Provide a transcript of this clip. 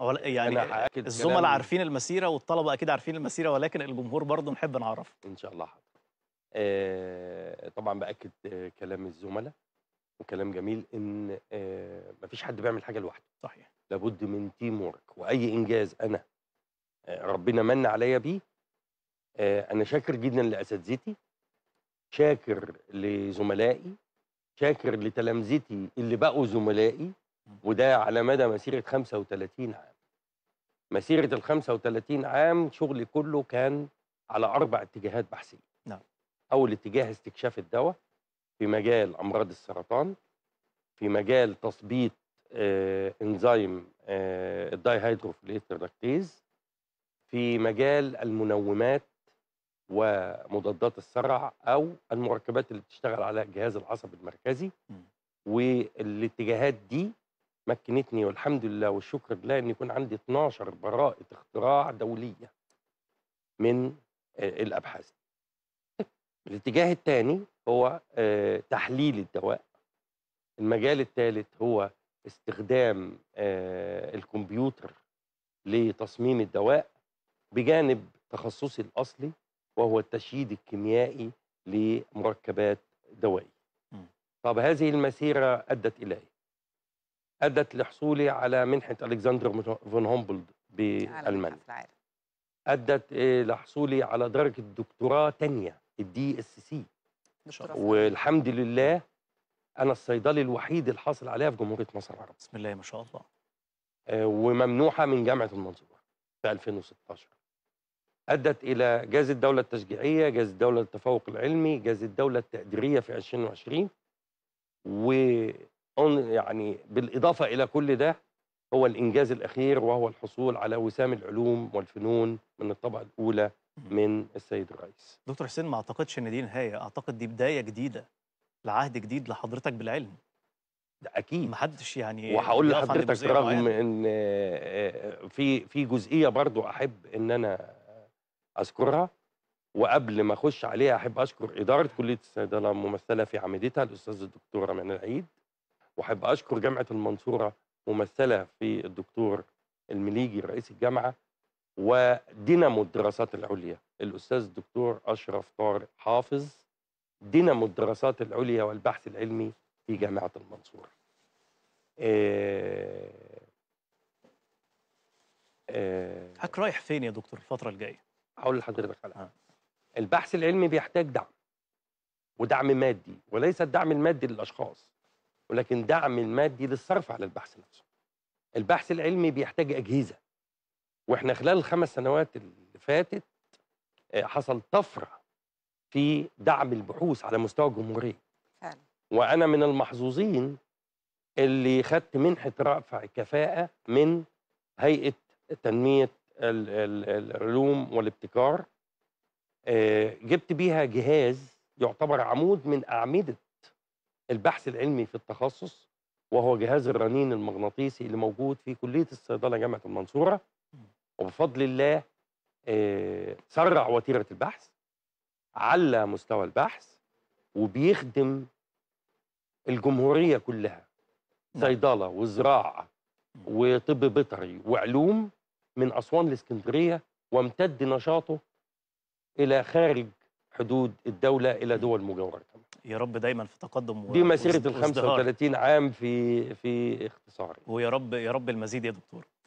هو يعني الزملاء عارفين المسيره والطلبه اكيد عارفين المسيره ولكن الجمهور برضه نحب نعرف ان شاء الله حضرتك آه، طبعا باكد آه، كلام الزملاء وكلام جميل ان آه، مفيش حد بيعمل حاجه لوحده صحيح لابد من تيم ورك واي انجاز انا ربنا من عليا بيه انا شاكر جدا لاساتذتي شاكر لزملائي شاكر لتلامذتي اللي بقوا زملائي وده على مدى مسيره 35 عام مسيره ال 35 عام شغلي كله كان على اربع اتجاهات بحثيه نعم اول اتجاه استكشاف الدواء في مجال امراض السرطان في مجال تثبيط آه انزيم آه الدايهيدروفليتراكتيز في مجال المنومات ومضادات الصرع او المركبات اللي بتشتغل على الجهاز العصبي المركزي م. والاتجاهات دي مكنتني والحمد لله والشكر لله ان يكون عندي 12 براءة اختراع دولية من آه، الابحاث. الاتجاه الثاني هو آه، تحليل الدواء. المجال الثالث هو استخدام آه، الكمبيوتر لتصميم الدواء بجانب تخصصي الاصلي وهو التشييد الكيميائي لمركبات دوائية. طب هذه المسيرة أدت إليه ادت لحصولي على منحه الكسندر فون هومبولد بالمانيا ادت إيه لحصولي على درجه دكتوراه ثانيه الدي اس سي والحمد لله انا الصيدلي الوحيد اللي حاصل عليها في جمهوريه مصر العربيه بسم الله ما شاء الله آه، وممنوحه من جامعه المنصوره في 2016 ادت الى جائزه الدوله التشجيعيه جائزه الدوله للتفوق العلمي جائزه الدوله التقديريه في 2020 و يعني بالإضافة إلى كل ده هو الإنجاز الأخير وهو الحصول على وسام العلوم والفنون من الطبقة الأولى من السيد الرئيس دكتور حسين ما أعتقدش أن دي نهاية أعتقد دي بداية جديدة لعهد جديد لحضرتك بالعلم ده اكيد محدش يعني وهقول لحضرتك رغم ان آه، في في جزئيه برضو احب ان انا اذكرها وقبل ما اخش عليها احب اشكر اداره كليه الصيدله ممثله في عمدتها الاستاذه الدكتوره من العيد وحب اشكر جامعه المنصوره ممثله في الدكتور المليجي رئيس الجامعه ودينامو الدراسات العليا الاستاذ الدكتور اشرف طارق حافظ دينامو الدراسات العليا والبحث العلمي في جامعه المنصوره. آه, آه، حضرتك رايح فين يا دكتور الفتره الجايه؟ هقول لحضرتك على آه. البحث العلمي بيحتاج دعم ودعم مادي وليس الدعم المادي للاشخاص ولكن دعم المادي للصرف على البحث نفسه البحث العلمي بيحتاج أجهزة وإحنا خلال الخمس سنوات اللي فاتت آه، حصل طفرة في دعم البحوث على مستوى الجمهورية فعلا. وأنا من المحظوظين اللي خدت منحة رفع كفاءة من هيئة تنمية العلوم والابتكار آه، جبت بيها جهاز يعتبر عمود من أعمدة البحث العلمي في التخصص وهو جهاز الرنين المغناطيسي اللي موجود في كليه الصيدله جامعه المنصوره وبفضل الله آه، سرع وتيره البحث على مستوى البحث وبيخدم الجمهوريه كلها نعم. صيدله وزراعه وطب بيطري وعلوم من اسوان الاسكندريه وامتد نشاطه الى خارج حدود الدولة إلى دول مجاورة كمان يا رب دايما في تقدم و... دي مسيرة ال 35 عام في في اختصار ويا رب يا رب المزيد يا دكتور